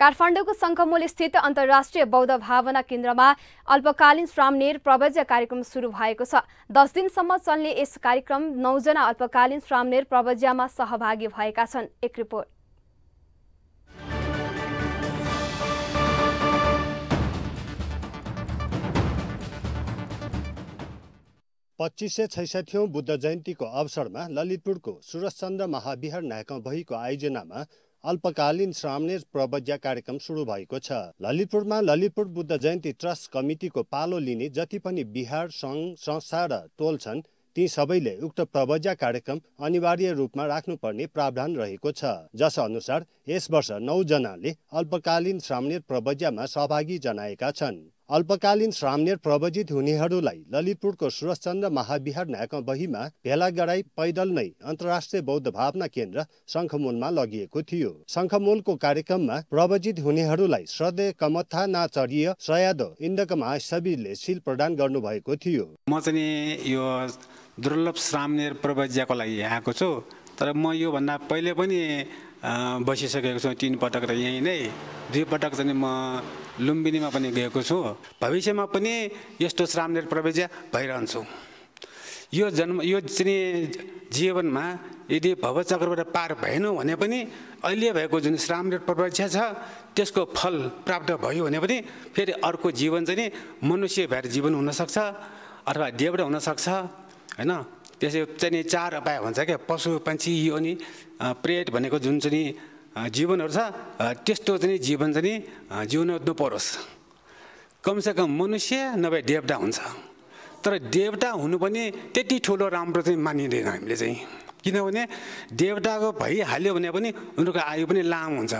काठमाडौँको सङ्कमूल स्थित अन्तर्राष्ट्रिय बौद्ध भावना केन्द्रमा अल्पकालीन श्रामनेर प्रवज्य कार्यक्रम सुरु भएको छ दस दिनसम्म चल्ने यस कार्यक्रम नौजना अल्पकालीन श्रामनेर प्रवज्यमा सहभागी भएका छन् एक रिपोर्ट पच्चिस सय छैसठौँ बुद्ध जयन्तीको अवसरमा ललितपुरको सुरजचन्द्र महाविहार नायक भएको आयोजनामा अल्पकालीन श्रामणेर प्रवज्ञा कार्यक्रम सुरु भएको छ ललितपुरमा ललितपुर बुद्ध जयन्ती ट्रस्ट कमिटीको पालो लिने जति पनि बिहार सङ्घ संस्था र टोल छन् ती सबैले उक्त प्रवज्जा कार्यक्रम अनिवार्य रूपमा राख्नुपर्ने प्रावधान रहेको छ जस अनुसार यस वर्ष नौजनाले अल्पकालीन श्रामणेर प्रवज्जामा सहभागी जनाएका छन् अल्पकालीन श्रामनेर प्रवजित हुनेहरूलाई ललितपुरको सुरक्षचन्द्र महाविहार नाका बहीमा भेला गराई पैदल नै अन्तर्राष्ट्रिय बौद्ध भावना केन्द्र शङ्खमूलमा लगिएको थियो शङ्खमूलको कार्यक्रममा प्रवजित हुनेहरूलाई श्रद्धे कमथा नाचर्य सयादो इन्दक महाशविरले शिल प्रदान गर्नुभएको थियो म चाहिँ यो दुर्लभ श्रामनेर प्रवज्याको लागि आएको छु तर म योभन्दा पहिले पनि बसिसकेको छु तिन पटक र यहीँ नै दुई पटक चाहिँ म लुम्बिनीमा पनि गएको छु भविष्यमा पनि यस्तो श्रामले प्रवेश भइरहन्छु यो जन्म यो चाहिँ जीवनमा यदि भवचक्रबाट पार भएन भने पनि अहिले भएको जुन श्रामलेट प्रपरीक्षा छ त्यसको फल प्राप्त भयो भने पनि फेरि अर्को जीवन चाहिँ मनुष्य भएर जीवन हुनसक्छ अथवा देवडा हुनसक्छ होइन त्यसै चाहिँ नि चार उपाय भन्छ क्या पशु पन्छी नि प्रेत भनेको जुन चाहिँ नि जीवनहरू छ त्यस्तो चाहिँ जीवन चाहिँ जीवन जिउन नपरोस् कमसेकम मनुष्य नभए देवता हुन्छ तर देवता हुनु पनि त्यति ठुलो राम्रो चाहिँ मानिँदैन हामीले चाहिँ किनभने देवताको भइहाल्यो भने पनि उनीहरूको आयु पनि लामो हुन्छ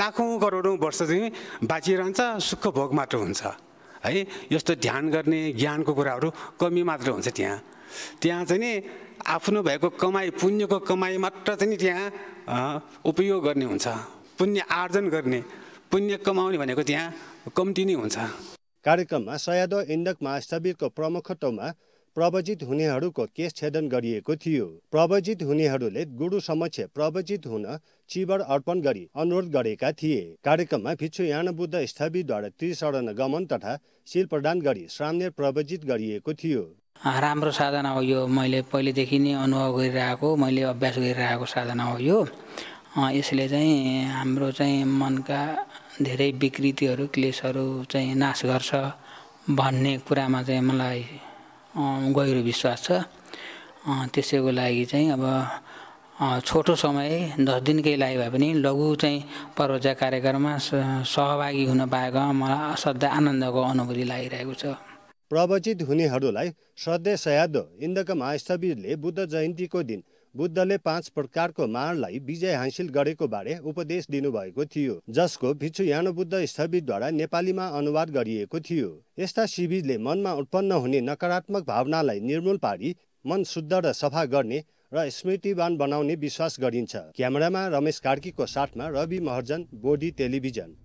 लाखौँ करोडौँ वर्ष चाहिँ बाँचिरहन्छ सुख भोग मात्र हुन्छ है यस्तो ध्यान गर्ने ज्ञानको कुराहरू कमी मात्र हुन्छ त्यहाँ त्यहाँ चाहिँ नि आफ्नो भएको कमाइ पुण्यको कमाइ मात्र चाहिँ नि त्यहाँ उपयोग गर्ने हुन्छ पुण्य आर्जन गर्ने पुण्य कमाउने भनेको त्यहाँ कम्ती नै हुन्छ कार्यक्रममा सयादो इन्डक स्थविरको प्रमुखत्वमा प्रवजित हुनेहरूको केस छेदन गरिएको थियो प्रवजित हुनेहरूले गुरु समक्ष प्रवजित हुन चिबर अर्पण गरी अनुरोध गरेका थिए कार्यक्रममा भिक्षु यान बुद्ध स्थापितद्वारा त्रिशरण गमन तथा शिल प्रदान गरी श्राम्य प्रवजित गरिएको थियो राम्रो साधना हो यो मैले पहिलेदेखि नै अनुभव गरिरहेको मैले अभ्यास गरिरहेको साधना हो यो यसले चाहिँ हाम्रो चाहिँ मनका धेरै विकृतिहरू क्लेसहरू चाहिँ नाश गर्छ भन्ने कुरामा चाहिँ मलाई गहिरो विश्वास छ त्यसैको लागि चाहिँ अब छोटो समय दस दिनकै लागि भए पनि लघु चाहिँ पर्वजा कार्यक्रममा सहभागी हुन पाएको मलाई असाध्यै आनन्दको अनुभूति लागिरहेको छ प्रवचित हुनेहरूलाई श्रद्धेसयादो इन्दक स्थवीरले बुद्ध जयन्तीको दिन बुद्धले पाँच प्रकारको मारलाई विजय हासिल गरेको बारे उपदेश दिनुभएको थियो जसको यानो बुद्ध स्थविरद्वारा नेपालीमा अनुवाद गरिएको थियो यस्ता शिविरले मनमा उत्पन्न हुने नकारात्मक भावनालाई निर्मूल पारी मन शुद्ध र सफा गर्ने र स्मृतिवान बनाउने विश्वास गरिन्छ क्यामेरामा रमेश कार्कीको साथमा रवि महर्जन बोडी टेलिभिजन